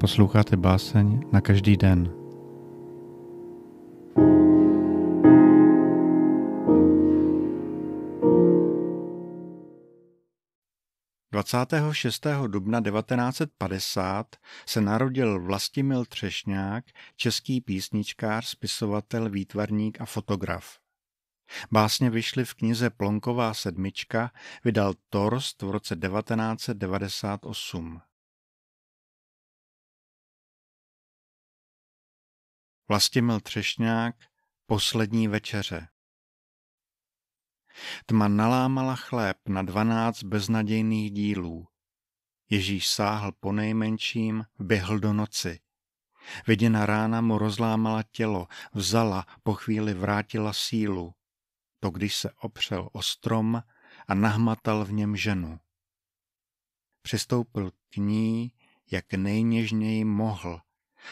Posloucháte báseň na každý den. Dvacátého šestého dubna 1950 se narodil Vlastimil Třešňák, český písničkář, spisovatel, výtvarník a fotograf. Básně vyšly v knize Plonková sedmička, vydal Torst v roce 1998. Vlastimil Třešňák Poslední večeře Tma nalámala chléb na dvanáct beznadějných dílů. Ježíš sáhl po nejmenším, běhl do noci. Viděna rána mu rozlámala tělo, vzala, po chvíli vrátila sílu to když se opřel o strom a nahmatal v něm ženu. Přistoupil k ní, jak nejněžněji mohl.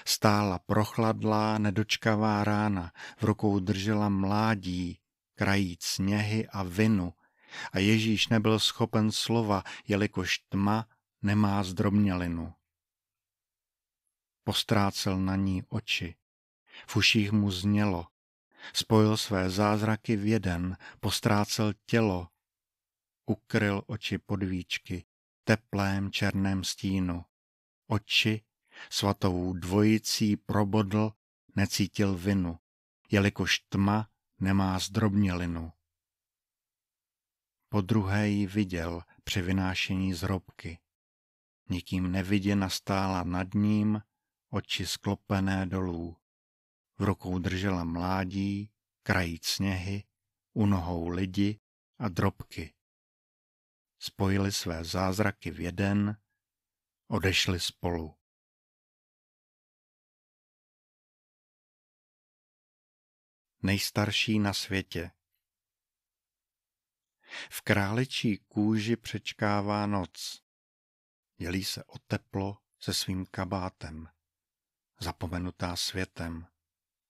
Stála prochladlá, nedočkavá rána, v rukou držela mládí, krajíc sněhy a vinu. A Ježíš nebyl schopen slova, jelikož tma nemá zdrobnělinu. Postrácel na ní oči. V uších mu znělo, Spojil své zázraky v jeden, postrácel tělo, ukryl oči podvíčky, teplém černém stínu. Oči svatou dvojicí probodl, necítil vinu, jelikož tma nemá zdrobnělinu. Po druhé ji viděl při vynášení zrobky. Nikým neviděna stála nad ním, oči sklopené dolů. V rukou držela mládí, krajíc sněhy, u nohou lidi a drobky. Spojili své zázraky v jeden, odešli spolu. Nejstarší na světě. V králečí kůži přečkává noc. Dělí se o teplo se svým kabátem, zapomenutá světem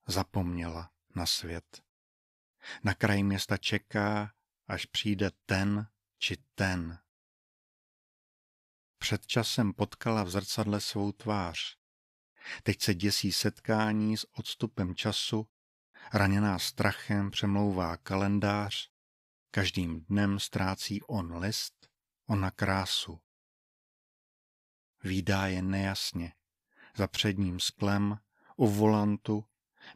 zapomněla na svět. Na kraji města čeká, až přijde ten či ten. Před časem potkala v zrcadle svou tvář. Teď se děsí setkání s odstupem času, raněná strachem přemlouvá kalendář, každým dnem ztrácí on list, ona krásu. Výdá je nejasně, za předním sklem, u volantu,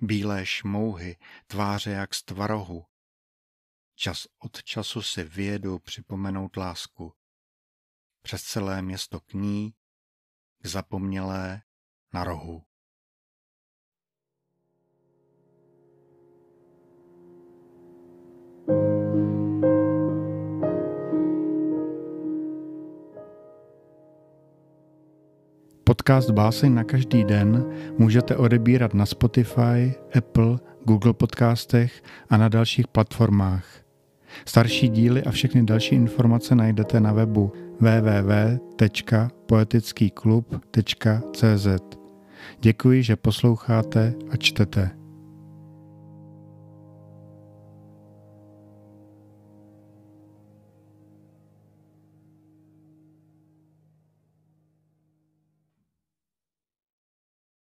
bílé šmouhy, tváře jak z tvarohu. Čas od času si vyjedu připomenout lásku. Přes celé město k ní, k zapomnělé na rohu. Podcast Báseň na každý den můžete odebírat na Spotify, Apple, Google Podcastech a na dalších platformách. Starší díly a všechny další informace najdete na webu www.poetickyklub.cz. Děkuji, že posloucháte a čtete.